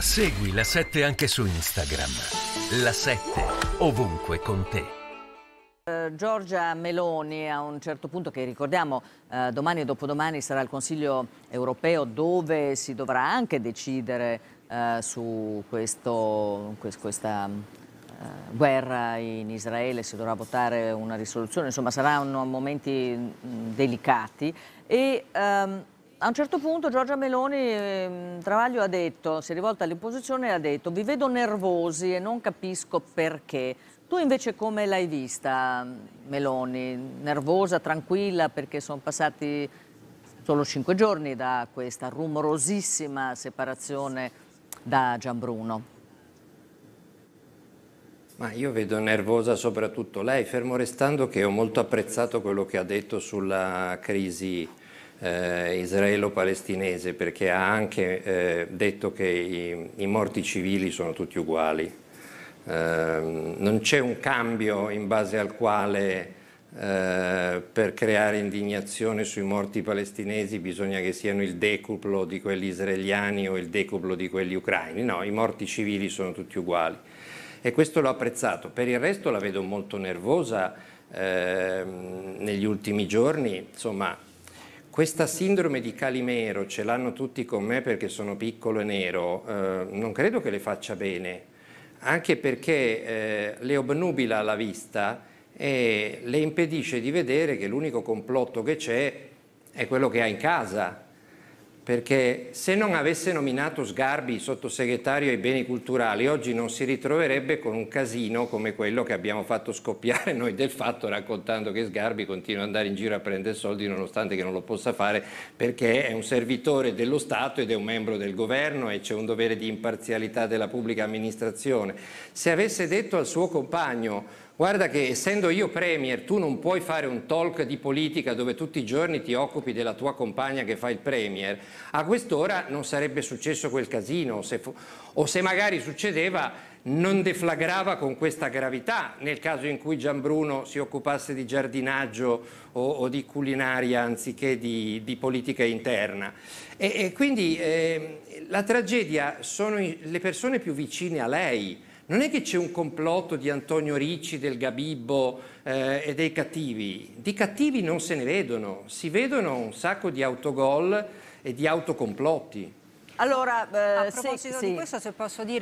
Segui la 7 anche su Instagram. La 7 ovunque con te. Eh, Giorgia Meloni a un certo punto che ricordiamo eh, domani e dopodomani sarà il Consiglio europeo dove si dovrà anche decidere eh, su questo, questa eh, guerra in Israele, si dovrà votare una risoluzione, insomma saranno momenti mm, delicati e, ehm, a un certo punto Giorgia Meloni, ehm, Travaglio ha detto, si è rivolta all'imposizione e ha detto vi vedo nervosi e non capisco perché. Tu invece come l'hai vista Meloni? Nervosa, tranquilla perché sono passati solo cinque giorni da questa rumorosissima separazione da Gianbruno. Ma io vedo nervosa soprattutto lei, fermo restando che ho molto apprezzato quello che ha detto sulla crisi eh, israelo-palestinese perché ha anche eh, detto che i, i, morti civili sono tutti uguali. Eh, non c'è un cambio in base al quale eh, per creare indignazione sui morti palestinesi bisogna che siano il decuplo di quelli israeliani o il decuplo di quelli ucraini, no, i morti civili sono tutti uguali e questo l'ho apprezzato. Per il resto la vedo molto nervosa eh, negli ultimi giorni, insomma questa sindrome di Calimero, ce l'hanno tutti con me perché sono piccolo e nero, eh, non credo che le faccia bene, anche perché eh, le obnubila la vista e le impedisce di vedere che l'unico complotto che c'è è quello che ha in casa perché se non avesse nominato Sgarbi sottosegretario ai beni culturali oggi non si ritroverebbe con un casino come quello che abbiamo fatto scoppiare noi del fatto raccontando che Sgarbi continua ad andare in giro a prendere soldi nonostante che non lo possa fare perché è un servitore dello Stato ed è un membro del governo e c'è un dovere di imparzialità della pubblica amministrazione. Se avesse detto al suo compagno guarda che essendo io Premier tu non puoi fare un talk di politica dove tutti i giorni ti occupi della tua compagna che fa il Premier, a quest'ora non sarebbe successo quel casino se o se magari succedeva non deflagrava con questa gravità nel caso in cui Gianbruno si occupasse di giardinaggio o, o di culinaria anziché di, di politica interna. E, e quindi eh, la tragedia sono le persone più vicine a lei non è che c'è un complotto di Antonio Ricci, del Gabibbo eh, e dei cattivi. Di cattivi non se ne vedono, si vedono un sacco di autogol e di autocomplotti. Allora, eh, a proposito sì, di sì. questo, se posso dire